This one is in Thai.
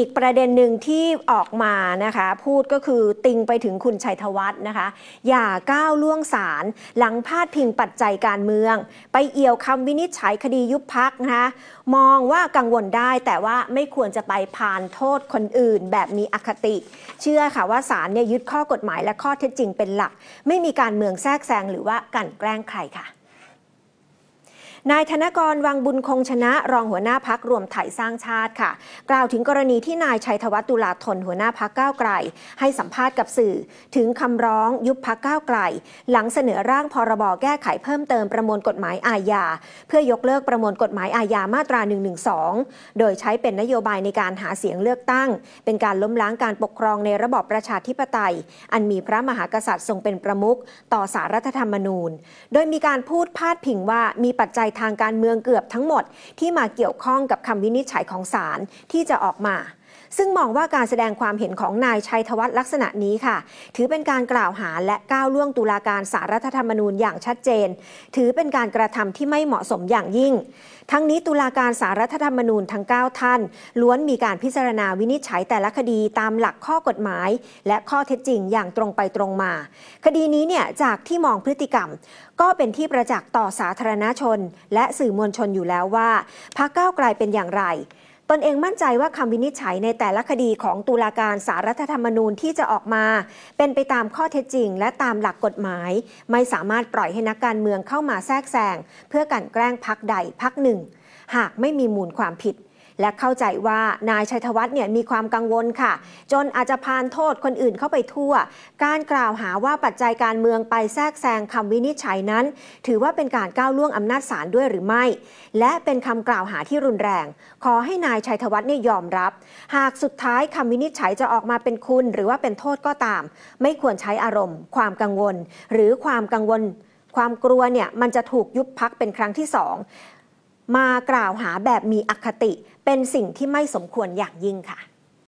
อีกประเด็นหนึ่งที่ออกมานะคะพูดก็คือติงไปถึงคุณชัยธวัฒน์นะคะ อย่าก้าวล่วงศาลหลังพาดพิงปัจจัยการเมือง ไปเอี่ยวคำวินิจฉัยคดียุบพักนะคะมองว่ากังวลได้แต่ว่าไม่ควรจะไปผ่านโทษคนอื่นแบบมีอคติ เชื่อค่ะว่าศาลเนี่ยยึดข้อกฎหมาย และข้อเท็จจริงเป็นหลัก ไม่มีการเมืองแทรกแซงหรือว่ากันแกล้งใครค่ะนายธนกรวังบุญคงชนะรองหัวหน้าพักรวมไทยสร้างชาติค่ะ กล่าวถึงกรณีที่นายชัยธวัฒน์ตุลาธนหัวหน้าพักก้าวไกล ให้สัมภาษณ์กับสื่อ ถึงคำร้องยุบพักก้าวไกล หลังเสนอร่างพรบแก้ไขเพิ่มเติมประมวลกฎหมายอาญาเพื่อยกเลิกประมวลกฎหมายอาญามาตรา112 โดยใช้เป็นนโยบายในการหาเสียงเลือกตั้ง เป็นการล้มล้างการปกครองในระบอบประชาธิปไตย อันมีพระมหากษัตริย์ทรงเป็นประมุขต่อสารรัฐธรรมนูญ โดยมีการพูดพาดพิงว่ามีปัจจัยทางการเมืองเกือบทั้งหมดที่มาเกี่ยวข้องกับคำวินิจฉัยของศาลที่จะออกมาซึ่งมองว่าการแสดงความเห็นของนายชัยธวัฒน์ลักษณะนี้ค่ะ ถือเป็นการกล่าวหาและก้าวล่วงตุลาการสารรัฐธรรมนูญอย่างชัดเจน ถือเป็นการกระทำที่ไม่เหมาะสมอย่างยิ่ง ทั้งนี้ตุลาการสารรัฐธรรมนูญทั้ง 9ท่าน ล้วนมีการพิจารณาวินิจฉัยแต่ละคดีตามหลักข้อกฎหมายและข้อเท็จจริงอย่างตรงไปตรงมา คดีนี้เนี่ยจากที่มองพฤติกรรม ก็เป็นที่ประจักษ์ต่อสาธารณชน และสื่อมวลชนอยู่แล้วว่า พรรคก้าวไกลเป็นอย่างไรตนเองมั่นใจว่าคำวินิจฉัยในแต่ละคดีของตุลาการสารรัฐธรรมนูญที่จะออกมา เป็นไปตามข้อเท็จจริงและตามหลักกฎหมาย ไม่สามารถปล่อยให้นักการเมืองเข้ามาแทรกแซงเพื่อกันแกล้งพักใดพักหนึ่ง หากไม่มีมูลความผิดและเข้าใจว่านายชัยธวัฒน์เนี่ยมีความกังวลค่ะ จนอาจจะพานโทษคนอื่นเข้าไปทั่ว การกล่าวหาว่าปัจจัยการเมืองไปแทรกแซงคำวินิจฉัยนั้น ถือว่าเป็นการก้าวล่วงอำนาจศาลด้วยหรือไม่ และเป็นคำกล่าวหาที่รุนแรง ขอให้นายชัยธวัฒน์เนี่ยยอมรับ หากสุดท้ายคำวินิจฉัยจะออกมาเป็นคุณหรือว่าเป็นโทษก็ตาม ไม่ควรใช้อารมณ์ ความกังวล หรือความกังวล ความกลัวเนี่ยมันจะถูกยุบพักเป็นครั้งที่สองมากล่าวหาแบบมีอคติ เป็นสิ่งที่ไม่สมควรอย่างยิ่งค่ะ